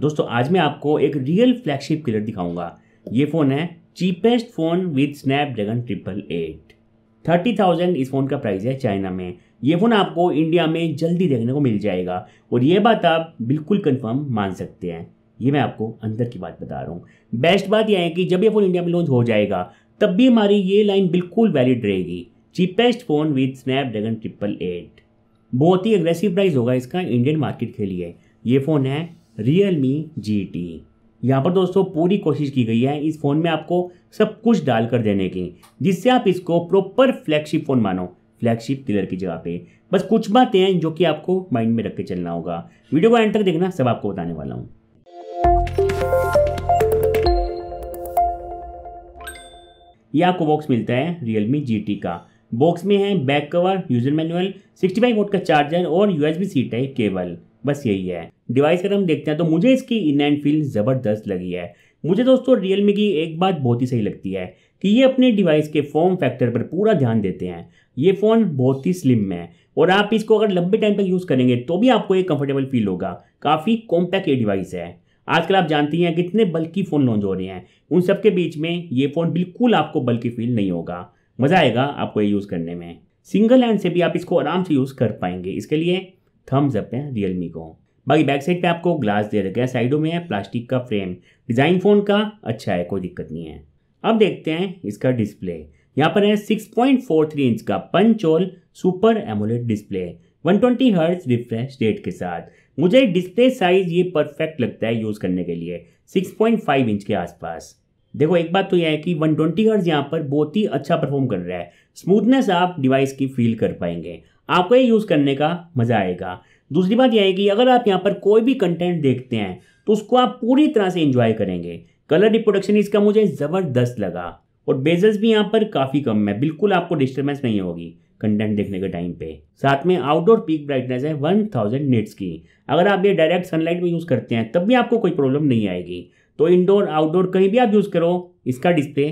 दोस्तों आज मैं आपको एक रियल फ्लैगशिप किलर दिखाऊंगा ये फ़ोन है cheapest phone with dragon triple eight thirty thousand इस फ़ोन का प्राइस है चाइना में ये फ़ोन आपको इंडिया में जल्दी देखने को मिल जाएगा और ये बात आप बिल्कुल कंफर्म मान सकते हैं ये मैं आपको अंदर की बात बता रहा हूँ बेस्ट बात यह है कि जब ये फ़ोन इंडिया में लॉन्च हो जाएगा तब भी हमारी ये लाइन बिल्कुल वैलिड रहेगी cheapest phone with dragon triple eight बहुत ही एग्रेसिव प्राइस होगा इसका इंडियन मार्केट के लिए ये फ़ोन है रियल मी जी टी यहाँ पर दोस्तों पूरी कोशिश की गई है इस फ़ोन में आपको सब कुछ डाल कर देने की जिससे आप इसको प्रॉपर फ्लैगशिप फ़ोन मानो फ्लैगशिप किलर की जगह पे बस कुछ बातें हैं जो कि आपको माइंड में रख के चलना होगा वीडियो को एंड तक देखना सब आपको बताने वाला हूँ यह आपको बॉक्स मिलता है रियलमी जी टी का बॉक्स में है back cover user manual five volt का चार्जर और बी सी टाइप केबल बस यही है डिवाइस अगर हम देखते हैं तो मुझे इसकी इन एंड फील ज़बरदस्त लगी है मुझे दोस्तों रियलमी की एक बात बहुत ही सही लगती है कि ये अपने डिवाइस के फॉर्म फैक्टर पर पूरा ध्यान देते हैं ये फ़ोन बहुत ही स्लिम है और आप इसको अगर लंबे टाइम तक यूज़ करेंगे तो भी आपको ये कंफर्टेबल फील होगा काफ़ी कॉम्पैक्ट ये डिवाइस है आजकल आप जानती हैं कितने बल्कि फ़ोन लॉन्च हो रहे हैं उन सब के बीच में ये फ़ोन बिल्कुल आपको बल्कि फील नहीं होगा मज़ा आएगा आपको ये यूज़ करने में सिंगल हैंड से भी आप इसको आराम से यूज़ कर पाएंगे इसके लिए थम्स अप है रियलमी को बाकी बैक साइड पे आपको ग्लास दे रखा है साइडों में है प्लास्टिक का फ्रेम डिज़ाइन फ़ोन का अच्छा है कोई दिक्कत नहीं है अब देखते हैं इसका डिस्प्ले यहाँ पर है 6.43 इंच का punch super AMOLED display 120 twenty hertz refresh rate के साथ मुझे डिस्प्ले साइज ये परफेक्ट लगता है यूज़ करने के लिए 6.5 इंच के आसपास देखो एक बात तो यह है कि 120 ट्वेंटी हर्ज यहाँ पर बहुत ही अच्छा परफॉर्म कर रहा है स्मूथनेस आप डिवाइस की फील कर पाएंगे आपको ये यूज़ करने का मज़ा आएगा दूसरी बात यह है कि अगर आप यहाँ पर कोई भी कंटेंट देखते हैं तो उसको आप पूरी तरह से इंजॉय करेंगे कलर रिप्रोडक्शन इसका मुझे ज़बरदस्त लगा और बेजल्स भी यहाँ पर काफ़ी कम है बिल्कुल आपको डिस्टर्बेंस नहीं होगी कंटेंट देखने के टाइम पे साथ में आउटडोर पीक ब्राइटनेस है 1000 थाउजेंड निट्स की अगर आप ये डायरेक्ट सनलाइट में यूज़ करते हैं तब भी आपको कोई प्रॉब्लम नहीं आएगी तो इंडोर आउटडोर कहीं भी आप यूज़ करो इसका डिस्प्ले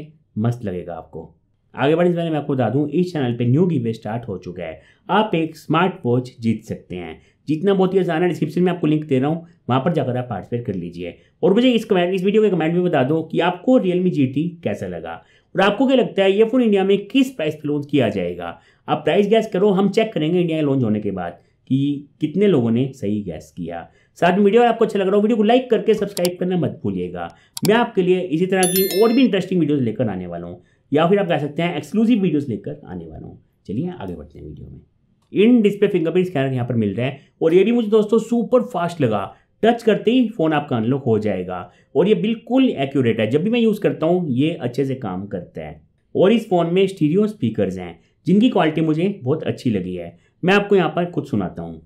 मस्त लगेगा आपको आगे बढ़े इस बारे में आपको बता दूँ इस चैनल पे न्यू गिवे स्टार्ट हो चुका है आप एक स्मार्ट वॉच जीत सकते हैं जितना बहुत ही आसान है डिस्क्रिप्शन में आपको लिंक दे रहा हूँ वहाँ पर जाकर आप पार्टिसिपेट कर लीजिए और मुझे इस कमेंट इस वीडियो के कमेंट में बता दो कि आपको रियलमी जी कैसा लगा और आपको क्या लगता है ये फ़ोन इंडिया में किस प्राइस पर लॉन्च किया जाएगा आप प्राइस गैस करो हम चेक करेंगे इंडिया में लॉन्च होने के बाद कि कितने लोगों ने सही गैस किया साथ में वीडियो आपको अच्छा लग रहा हो वीडियो को लाइक करके सब्सक्राइब करना मत भूलिएगा मैं आपके लिए इसी तरह की और भी इंटरेस्टिंग वीडियोज लेकर आने वाला हूँ या फिर आप कह सकते हैं एक्सक्लूसिव वीडियोस लेकर आने वाला हूँ चलिए आगे बढ़ते हैं वीडियो में इन डिस्प्ले फिंगरप्रिंट स्कैनर यहाँ पर मिल रहे हैं और ये भी मुझे दोस्तों सुपर फास्ट लगा टच करते ही फ़ोन आपका अनलॉक हो जाएगा और ये बिल्कुल एक्यूरेट है जब भी मैं यूज़ करता हूँ ये अच्छे से काम करता है और इस फ़ोन में स्टीरियो स्पीकर हैं जिनकी क्वालिटी मुझे बहुत अच्छी लगी है मैं आपको यहाँ पर कुछ सुनाता हूँ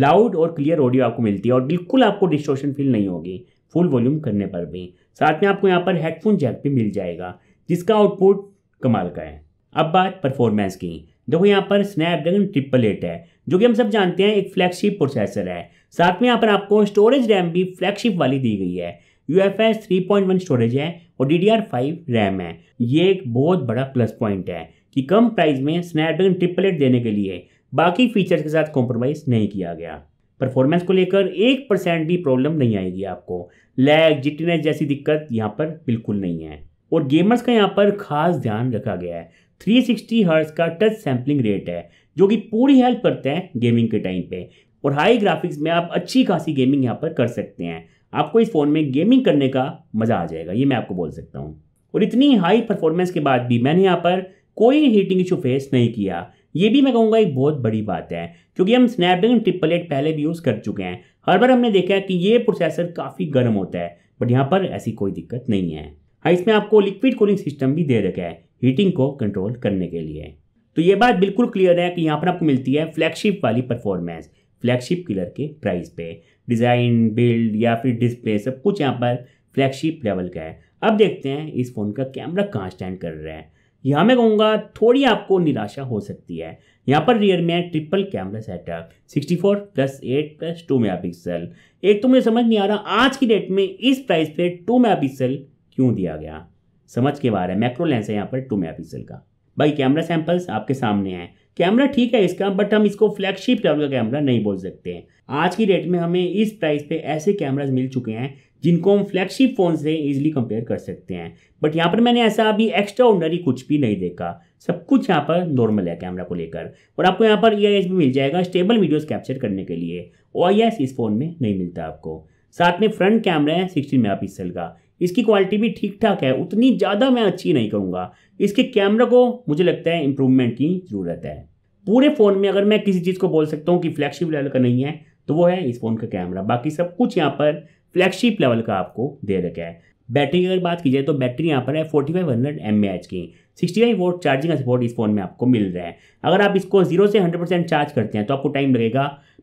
लाउड और क्लियर ऑडियो आपको मिलती है और बिल्कुल आपको डिस्ट्रोशन फील नहीं होगी फुल वॉल्यूम करने पर भी साथ में आपको यहाँ पर हेडफोन जैक भी मिल जाएगा जिसका आउटपुट कमाल का है अब बात परफॉर्मेंस की देखो यहाँ पर स्नैपड्रैगन ट्रिपल एट है जो कि हम सब जानते हैं एक फ्लैगशिप प्रोसेसर है साथ में यहाँ पर आपको स्टोरेज रैम भी फ्लैगशिप वाली दी गई है U F S three point one storage है और D D R five RAM है ये एक बहुत बड़ा प्लस पॉइंट है कि कम प्राइस में स्नैपड्रैगन ट्रिपल एट देने के लिए बाकी फीचर्स के साथ कॉम्प्रोमाइज़ नहीं किया गया परफॉर्मेंस को लेकर एक परसेंट भी प्रॉब्लम नहीं आएगी आपको लैग जिटनेस जैसी दिक्कत यहाँ पर बिल्कुल नहीं है और गेमर्स का यहाँ पर खास ध्यान रखा गया है 360 सिक्सटी का टच सैम्पलिंग रेट है जो कि पूरी हेल्प करते हैं गेमिंग के टाइम पे और हाई ग्राफिक्स में आप अच्छी खासी गेमिंग यहाँ पर कर सकते हैं आपको इस फ़ोन में गेमिंग करने का मज़ा आ जाएगा ये मैं आपको बोल सकता हूँ और इतनी हाई परफॉर्मेंस के बाद भी मैंने यहाँ पर कोई हीटिंग इशू फेस नहीं किया ये भी मैं कहूँगा एक बहुत बड़ी बात है क्योंकि हम स्नैपड्रैगन ट्रिपल एट पहले भी यूज़ कर चुके हैं हर बार हमने देखा है कि ये प्रोसेसर काफ़ी गर्म होता है बट यहाँ पर ऐसी कोई दिक्कत नहीं है हाँ इसमें आपको लिक्विड कूलिंग सिस्टम भी दे रखा है हीटिंग को कंट्रोल करने के लिए तो ये बात बिल्कुल क्लियर है कि यहाँ पर आपको मिलती है फ्लैगशिप वाली परफॉर्मेंस फ्लैगशिप किलर के प्राइस पे डिज़ाइन बिल्ड या फिर डिस्प्ले सब कुछ यहाँ पर फ्लैगशिप लेवल का है अब देखते हैं इस फ़ोन का कैमरा कहाँ स्टैंड कर रहा है यहाँ मैं कहूँगा थोड़ी आपको निराशा हो सकती है यहाँ पर रियर में है triple camera setup 64 plus eight plus two megapixel एक तो मुझे समझ नहीं आ रहा आज की डेट में इस प्राइस पे टू मेगा पिक्सल क्यों दिया गया समझ के बाहर है मैक्रो लेंस है यहाँ पर टू मेगा पिक्सल का भाई कैमरा सैम्पल्स आपके सामने हैं कैमरा ठीक है इसका बट हम इसको फ्लैगशिप लेवल का कैमरा नहीं बोल सकते हैं आज की डेट में हमें इस प्राइस पे ऐसे कैमराज मिल चुके हैं जिनको हम फ्लैगशिप फ़ोन से इजीली कंपेयर कर सकते हैं बट यहाँ पर मैंने ऐसा अभी एक्स्ट्रा ऑर्डनरी कुछ भी नहीं देखा सब कुछ यहाँ पर नॉर्मल है कैमरा को लेकर और आपको यहाँ पर ई भी मिल जाएगा स्टेबल वीडियोज़ कैप्चर करने के लिए ओ इस फ़ोन में नहीं मिलता आपको साथ में फ्रंट कैमरा है सिक्सटीन मेगा का इसकी क्वालिटी भी ठीक ठाक है उतनी ज़्यादा मैं अच्छी नहीं करूँगा इसके कैमरा को मुझे लगता है इम्प्रूवमेंट की ज़रूरत है पूरे फ़ोन में अगर मैं किसी चीज़ को बोल सकता हूँ कि फ्लैगशिप लेवल का नहीं है तो वो है इस फ़ोन का कैमरा बाकी सब कुछ यहाँ पर फ्लैगशिप लेवल का आपको दे रखा है बैटरी की अगर बात की जाए तो बैटरी यहाँ पर है forty five hundred M H की सिक्सटी फाइव वोट चार्जिंग का सपोर्ट इस फ़ोन में आपको मिल रहा है अगर आप इसको जीरो से हंड्रेड परसेंट चार्ज करते हैं तो आपको टाइम लगेगा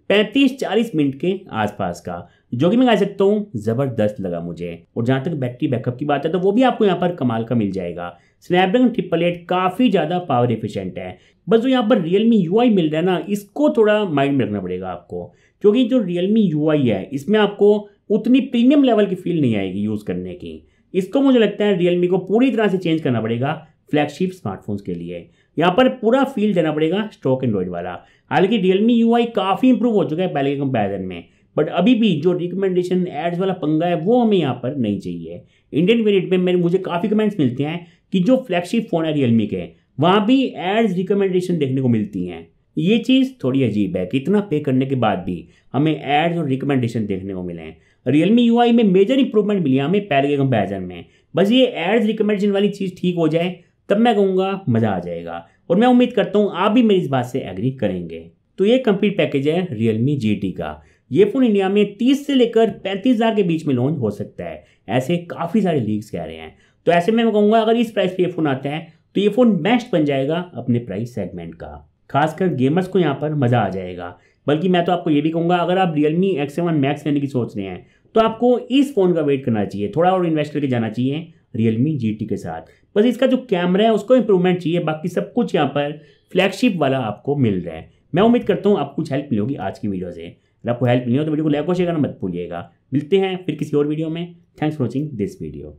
पैंतीस चालीस मिनट के आसपास का जो कि मैं कह सकता हूँ ज़बरदस्त लगा मुझे और जहाँ तक बैटरी बैकअप की बात है तो वो भी आपको यहाँ पर कमाल का मिल जाएगा स्नैपड्रैगन ट्रिपल एट काफ़ी ज़्यादा पावर एफिशिएंट है बस जो यहाँ पर रियल मी यू मिल रहा है ना इसको थोड़ा माइंड में रखना पड़ेगा आपको क्योंकि जो रियल मी यू है इसमें आपको उतनी प्रीमियम लेवल की फील नहीं आएगी यूज़ करने की इसको मुझे लगता है मी को पूरी तरह से चेंज करना पड़ेगा फ्लैगशिप स्मार्टफोन्स के लिए यहाँ पर पूरा फील देना पड़ेगा स्टॉक एंड्रॉइड वाला हालांकि मी यू काफ़ी इंप्रूव हो चुका है पहले के कंपेरिजन में बट अभी भी जो रिकमेंडेशन एड्स वाला पंगा है वो हमें यहाँ पर नहीं चाहिए इंडियन वेरिएंट में मेरे मुझे काफ़ी कमेंट्स मिलते हैं कि जो फ्लैगशिप फ़ोन है रियलमी के वहाँ भी एड्स रिकमेंडेशन देखने को मिलती हैं ये चीज़ थोड़ी अजीब है कि इतना पे करने के बाद भी हमें एड्स और रिकमेंडेशन देखने को मिले हैं रियलमी यू में मेजर इंप्रूवमेंट मिली हमें पहले के कंपेरिजन में बस ये एड्स रिकमेंडेशन वाली चीज़ ठीक हो जाए तब मैं कहूँगा मज़ा आ जाएगा और मैं उम्मीद करता हूँ आप भी मेरी इस बात से एग्री करेंगे तो ये कंप्लीट पैकेज है रियलमी जी का ये फ़ोन इंडिया में 30 से लेकर पैंतीस हज़ार के बीच में लॉन्च हो सकता है ऐसे काफ़ी सारे लीग्स कह रहे हैं तो ऐसे में मैं कहूँगा अगर इस प्राइस पे ये फ़ोन आता है तो ये फ़ोन बेस्ट बन जाएगा अपने प्राइस सेगमेंट का खासकर गेमर्स को यहाँ पर मज़ा आ जाएगा बल्कि मैं तो आपको ये भी कहूँगा अगर आप रियलमी एक्स सेवन मैक्स लेने की सोच रहे हैं तो आपको इस फ़ोन का वेट करना चाहिए थोड़ा और इन्वेस्ट करके जाना चाहिए रियलमी जी के साथ बस इसका जो कैमरा है उसको इंप्रूवमेंट चाहिए बाकी सब कुछ यहाँ पर फ्लैगशिप वाला आपको मिल रहा है मैं उम्मीद करता हूँ आपको कुछ हेल्प मिलेगी आज की वीडियो से अगर आपको हेल्प मिली हो तो वीडियो को लाइक और शेयर करना मत भूलिएगा मिलते हैं फिर किसी और वीडियो में thanks for watching this video